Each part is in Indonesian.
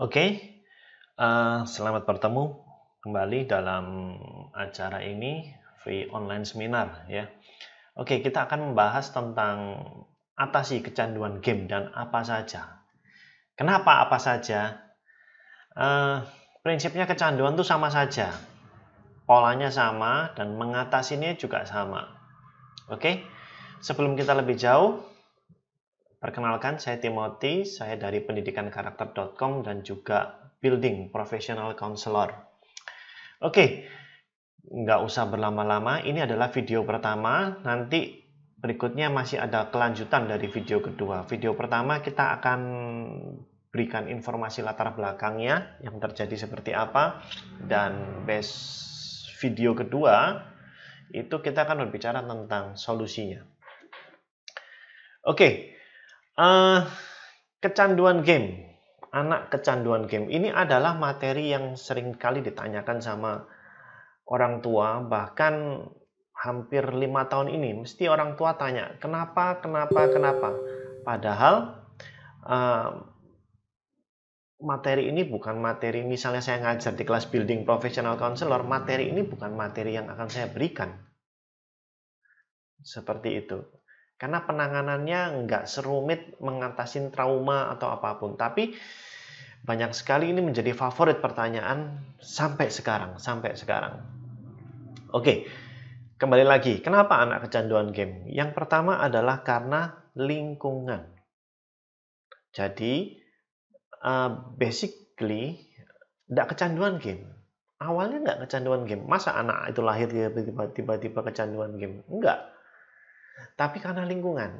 Oke, uh, selamat bertemu kembali dalam acara ini free online seminar ya. Oke, kita akan membahas tentang atasi kecanduan game dan apa saja. Kenapa apa saja? Uh, prinsipnya kecanduan itu sama saja, polanya sama dan mengatasinya juga sama. Oke, sebelum kita lebih jauh, Perkenalkan, saya Timothy, saya dari pendidikankarakter.com dan juga Building Professional Counselor. Oke, nggak usah berlama-lama, ini adalah video pertama, nanti berikutnya masih ada kelanjutan dari video kedua. Video pertama kita akan berikan informasi latar belakangnya, yang terjadi seperti apa, dan best video kedua itu kita akan berbicara tentang solusinya. Oke, Uh, kecanduan game, anak kecanduan game ini adalah materi yang sering kali ditanyakan sama orang tua, bahkan hampir lima tahun ini mesti orang tua tanya kenapa, kenapa, kenapa. Padahal uh, materi ini bukan materi misalnya saya ngajar di kelas building professional counselor, materi ini bukan materi yang akan saya berikan. Seperti itu. Karena penanganannya nggak serumit mengatasi trauma atau apapun. Tapi banyak sekali ini menjadi favorit pertanyaan sampai sekarang, sampai sekarang. Oke, kembali lagi. Kenapa anak kecanduan game? Yang pertama adalah karena lingkungan. Jadi, uh, basically, nggak kecanduan game. Awalnya nggak kecanduan game. Masa anak itu lahir tiba-tiba kecanduan game? Enggak tapi karena lingkungan.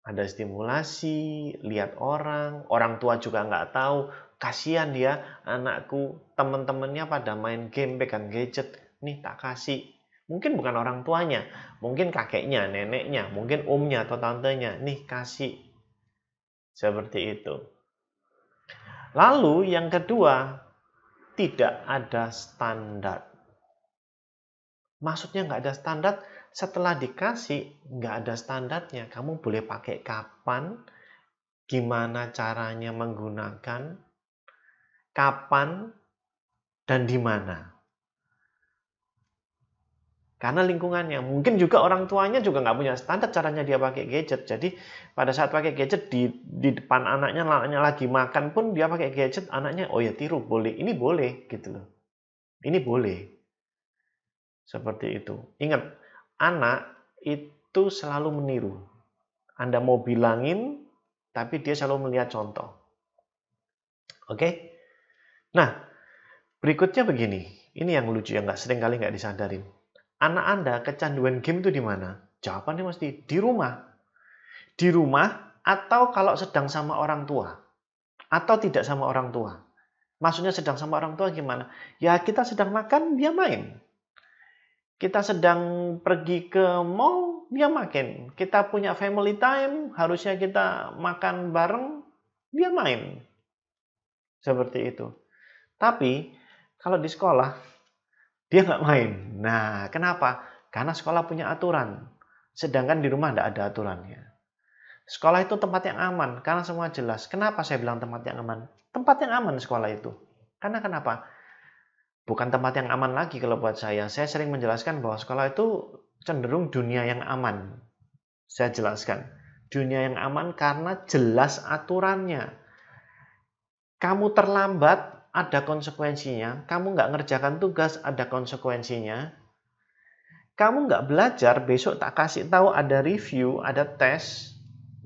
Ada stimulasi, lihat orang, orang tua juga nggak tahu, kasihan dia anakku, temen-temennya pada main game, pegang gadget, nih tak kasih. Mungkin bukan orang tuanya, mungkin kakeknya, neneknya, mungkin omnya atau tantenya, nih kasih. Seperti itu. Lalu yang kedua, tidak ada standar. Maksudnya nggak ada standar, setelah dikasih nggak ada standarnya kamu boleh pakai kapan gimana caranya menggunakan kapan dan di mana karena lingkungannya mungkin juga orang tuanya juga nggak punya standar caranya dia pakai gadget jadi pada saat pakai gadget di di depan anaknya anaknya lagi makan pun dia pakai gadget anaknya oh ya tiru boleh ini boleh gitu loh ini boleh seperti itu ingat anak itu selalu meniru. Anda mau bilangin, tapi dia selalu melihat contoh. Oke? Nah, berikutnya begini. Ini yang lucu, yang nggak sering kali nggak disadarin. Anak Anda kecanduan game itu di mana? Jawabannya mesti di rumah. Di rumah atau kalau sedang sama orang tua. Atau tidak sama orang tua. Maksudnya sedang sama orang tua gimana? Ya kita sedang makan, dia main kita sedang pergi ke mall, dia makin. Kita punya family time, harusnya kita makan bareng, dia main. Seperti itu. Tapi kalau di sekolah, dia nggak main. Nah, kenapa? Karena sekolah punya aturan. Sedangkan di rumah nggak ada aturannya. Sekolah itu tempat yang aman, karena semua jelas. Kenapa saya bilang tempat yang aman? Tempat yang aman sekolah itu. Karena kenapa? bukan tempat yang aman lagi kalau buat saya. Saya sering menjelaskan bahwa sekolah itu cenderung dunia yang aman. Saya jelaskan, dunia yang aman karena jelas aturannya. Kamu terlambat, ada konsekuensinya. Kamu nggak ngerjakan tugas, ada konsekuensinya. Kamu nggak belajar, besok tak kasih tahu ada review, ada tes.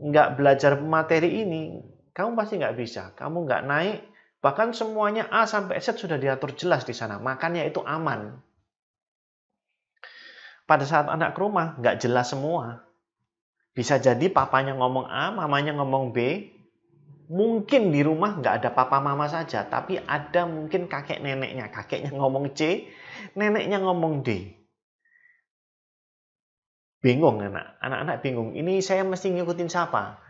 Nggak belajar materi ini, kamu pasti nggak bisa. Kamu nggak naik, Bahkan semuanya A sampai Z sudah diatur jelas di sana, makanya itu aman. Pada saat anak ke rumah, nggak jelas semua. Bisa jadi papanya ngomong A, mamanya ngomong B. Mungkin di rumah nggak ada papa mama saja, tapi ada mungkin kakek neneknya. Kakeknya ngomong C, neneknya ngomong D. Bingung anak, anak-anak bingung. Ini saya mesti ngikutin siapa?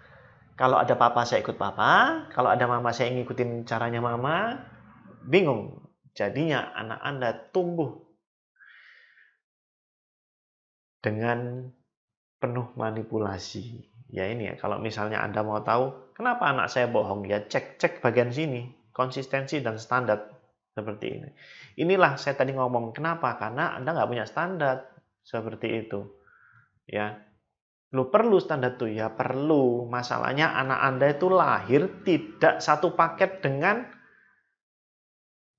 Kalau ada papa saya ikut papa, kalau ada mama saya ngikutin caranya mama, bingung. Jadinya anak Anda tumbuh dengan penuh manipulasi. Ya ini ya, kalau misalnya Anda mau tahu kenapa anak saya bohong, ya cek-cek bagian sini, konsistensi dan standar seperti ini. Inilah saya tadi ngomong kenapa karena Anda nggak punya standar seperti itu. Ya, Lo perlu standar tuh ya perlu. Masalahnya anak Anda itu lahir tidak satu paket dengan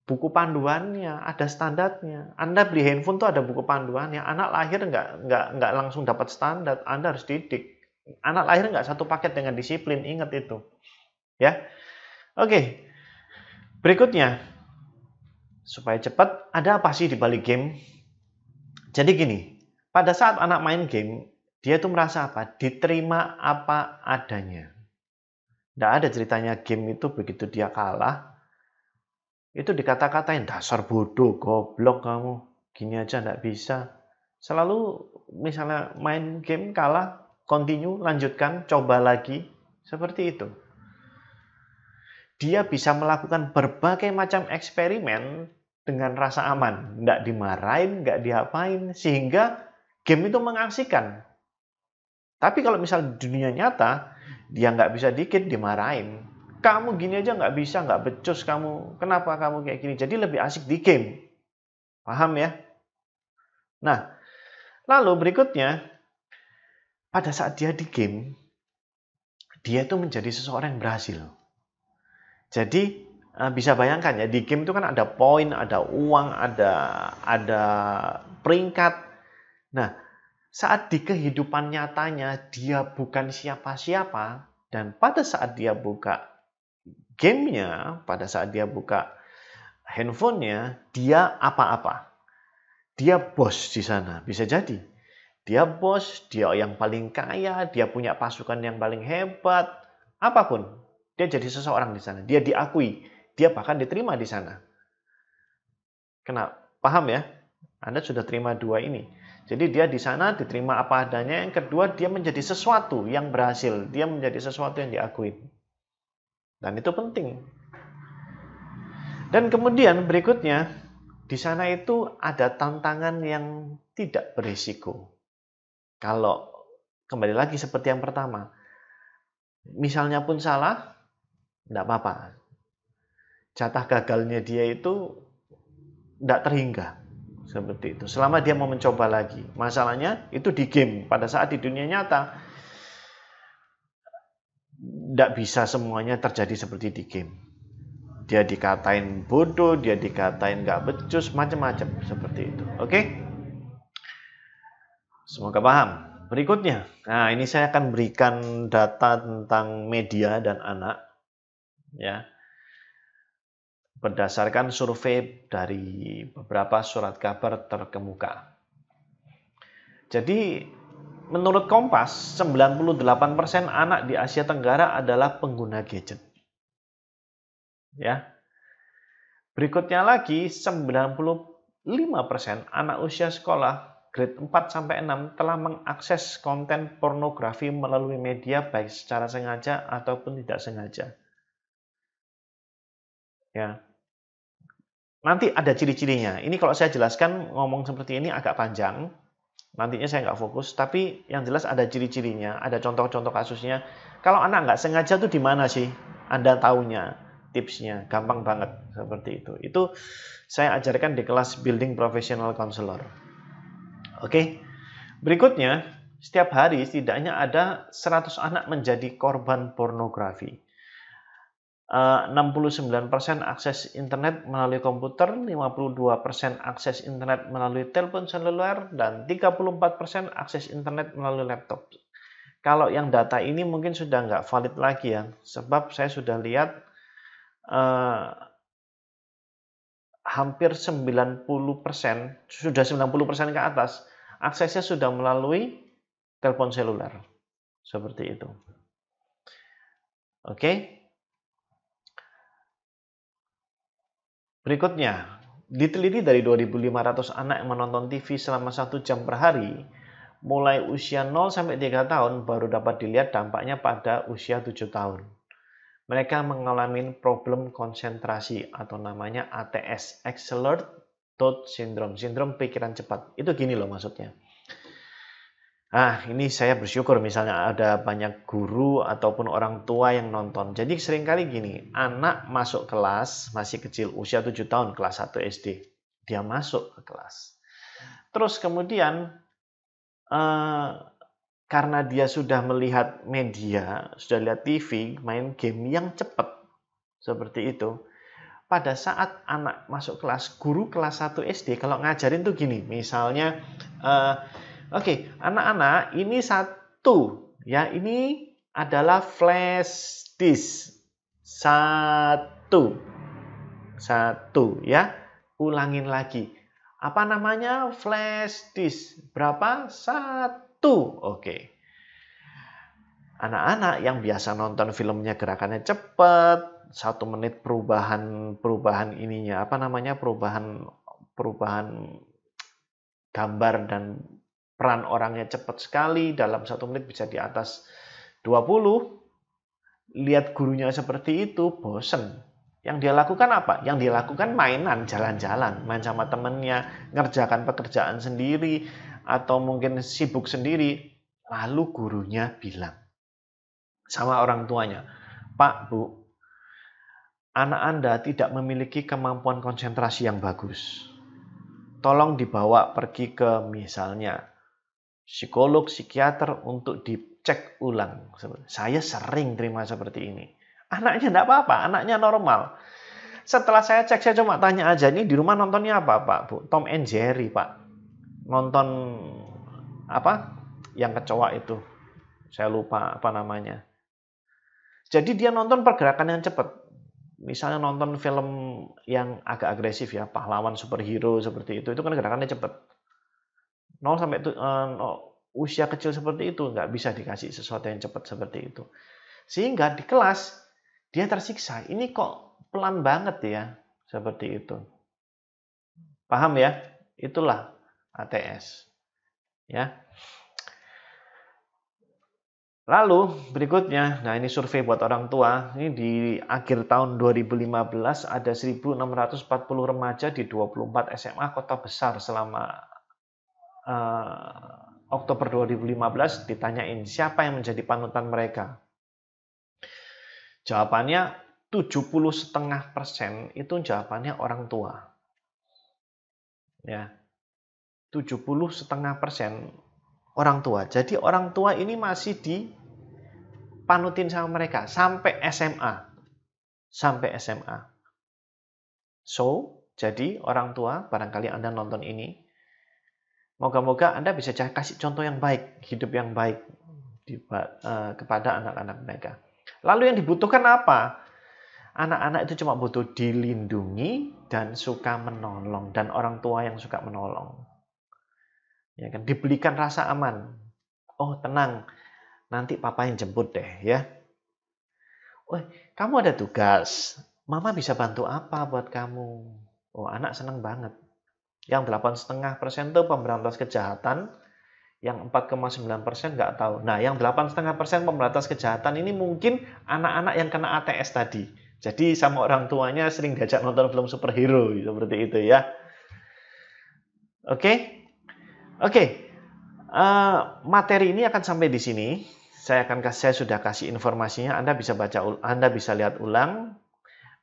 buku panduannya, ada standarnya. Anda beli handphone tuh ada buku panduannya. Anak lahir nggak nggak nggak langsung dapat standar. Anda harus didik. Anak lahir nggak satu paket dengan disiplin. Ingat itu, ya. Oke, berikutnya supaya cepat ada apa sih di balik game? Jadi gini, pada saat anak main game dia tuh merasa apa? Diterima apa adanya. Tidak ada ceritanya game itu begitu dia kalah, itu dikata-katain dasar bodoh, goblok kamu, gini aja nggak bisa. Selalu misalnya main game kalah, continue, lanjutkan, coba lagi, seperti itu dia bisa melakukan berbagai macam eksperimen dengan rasa aman, nggak dimarahin, nggak diapain, sehingga game itu mengasihkan. Tapi kalau misal dunia nyata, dia nggak bisa dikit dimarahin. Kamu gini aja nggak bisa, nggak becus kamu. Kenapa kamu kayak gini? Jadi lebih asik di game. Paham ya? Nah, lalu berikutnya, pada saat dia di game, dia itu menjadi seseorang yang berhasil. Jadi eh, bisa bayangkan ya di game itu kan ada poin, ada uang, ada ada peringkat. Nah, saat di kehidupan nyatanya dia bukan siapa-siapa dan pada saat dia buka gamenya, pada saat dia buka handphonenya, dia apa-apa. Dia bos di sana, bisa jadi. Dia bos, dia yang paling kaya, dia punya pasukan yang paling hebat, apapun. Dia jadi seseorang di sana, dia diakui, dia bahkan diterima di sana. Kenapa? Paham ya? Anda sudah terima dua ini jadi dia di sana diterima apa adanya. Yang kedua dia menjadi sesuatu yang berhasil. Dia menjadi sesuatu yang diakui. Dan itu penting. Dan kemudian berikutnya di sana itu ada tantangan yang tidak berisiko. Kalau kembali lagi seperti yang pertama, misalnya pun salah, tidak apa-apa. Jatah gagalnya dia itu tidak terhingga. Seperti itu. Selama dia mau mencoba lagi. Masalahnya itu di game. Pada saat di dunia nyata, tidak bisa semuanya terjadi seperti di game. Dia dikatain bodoh, dia dikatain nggak becus, macam-macam seperti itu. Oke? Okay? Semoga paham. Berikutnya, nah ini saya akan berikan data tentang media dan anak. Ya, berdasarkan survei dari beberapa surat kabar terkemuka. Jadi, menurut Kompas, 98% anak di Asia Tenggara adalah pengguna gadget. Ya. Berikutnya lagi, 95% anak usia sekolah grade 4 sampai 6 telah mengakses konten pornografi melalui media baik secara sengaja ataupun tidak sengaja. Ya, Nanti ada ciri-cirinya. Ini kalau saya jelaskan ngomong seperti ini agak panjang, nantinya saya nggak fokus, tapi yang jelas ada ciri-cirinya, ada contoh-contoh kasusnya. Kalau anak nggak sengaja tuh di mana sih? Anda tahunya, tipsnya, gampang banget seperti itu. Itu saya ajarkan di kelas Building Professional Counselor. Oke, berikutnya setiap hari setidaknya ada 100 anak menjadi korban pornografi. 69% eh, akses internet melalui komputer, 52% akses internet melalui telepon seluler, dan 34% akses internet melalui laptop. Kalau yang data ini mungkin sudah nggak valid lagi ya, sebab saya sudah lihat eh, hampir 90%, sudah 90% ke atas, aksesnya sudah melalui telepon seluler. Seperti itu. Oke. Okay? Berikutnya, diteliti dari 2.500 anak yang menonton TV selama satu jam per hari, mulai usia 0 sampai 3 tahun baru dapat dilihat dampaknya pada usia 7 tahun. Mereka mengalami problem konsentrasi atau namanya ATS, Accelerated Thought Syndrome, sindrom pikiran cepat. Itu gini loh maksudnya nah ini saya bersyukur misalnya ada banyak guru ataupun orang tua yang nonton. Jadi seringkali gini, anak masuk kelas masih kecil, usia 7 tahun, kelas 1 SD. Dia masuk ke kelas. Terus kemudian eh, karena dia sudah melihat media, sudah lihat TV, main game yang cepat seperti itu. Pada saat anak masuk kelas, guru kelas 1 SD kalau ngajarin tuh gini, misalnya eh, Oke, anak-anak, ini satu ya. Ini adalah flash disk satu, satu ya. Ulangin lagi. Apa namanya flash disk? Berapa? Satu. Oke. Anak-anak yang biasa nonton filmnya gerakannya cepat, satu menit perubahan perubahan ininya apa namanya perubahan perubahan gambar dan peran orangnya cepat sekali, dalam satu menit bisa di atas 20, lihat gurunya seperti itu, bosen. Yang dia lakukan apa? Yang dia lakukan mainan, jalan-jalan, main sama temennya, ngerjakan pekerjaan sendiri, atau mungkin sibuk sendiri. Lalu gurunya bilang sama orang tuanya, Pak, Bu, anak Anda tidak memiliki kemampuan konsentrasi yang bagus. Tolong dibawa pergi ke misalnya psikolog, psikiater untuk dicek ulang. Saya sering terima seperti ini. Anaknya tidak apa-apa, anaknya normal. Setelah saya cek, saya cuma tanya aja, ini di rumah nontonnya apa, Pak? Bu, Tom and Jerry, Pak. Nonton apa? Yang kecoa itu. Saya lupa apa namanya. Jadi dia nonton pergerakan yang cepat. Misalnya nonton film yang agak agresif ya, pahlawan superhero seperti itu, itu kan gerakannya cepat. 0 sampai uh, eh, 0, usia kecil seperti itu nggak bisa dikasih sesuatu yang cepat seperti itu. Sehingga di kelas dia tersiksa. Ini kok pelan banget ya seperti itu. Paham ya? Itulah ATS. Ya. Lalu berikutnya, nah ini survei buat orang tua, ini di akhir tahun 2015 ada 1.640 remaja di 24 SMA kota besar selama eh, Oktober 2015 ditanyain siapa yang menjadi panutan mereka. Jawabannya 70 setengah persen itu jawabannya orang tua. Ya. 70 setengah persen orang tua. Jadi orang tua ini masih dipanutin sama mereka sampai SMA. Sampai SMA. So, jadi orang tua, barangkali Anda nonton ini, Moga-moga Anda bisa kasih contoh yang baik, hidup yang baik di, uh, kepada anak-anak mereka. Lalu yang dibutuhkan apa? Anak-anak itu cuma butuh dilindungi dan suka menolong dan orang tua yang suka menolong. Ya kan dibelikan rasa aman. Oh, tenang. Nanti papa yang jemput deh, ya. Oh kamu ada tugas. Mama bisa bantu apa buat kamu? Oh, anak senang banget. Yang 8,5 persen itu pemberantas kejahatan, yang 4,9 persen nggak tahu. Nah, yang 8,5 persen pemberantas kejahatan ini mungkin anak-anak yang kena ATS tadi. Jadi sama orang tuanya sering diajak nonton film superhero seperti itu ya. Oke, oke. Uh, materi ini akan sampai di sini. Saya akan kasih, saya sudah kasih informasinya. Anda bisa baca, Anda bisa lihat ulang.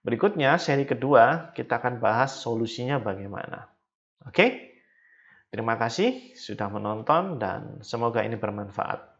Berikutnya seri kedua kita akan bahas solusinya bagaimana. Oke, terima kasih sudah menonton dan semoga ini bermanfaat.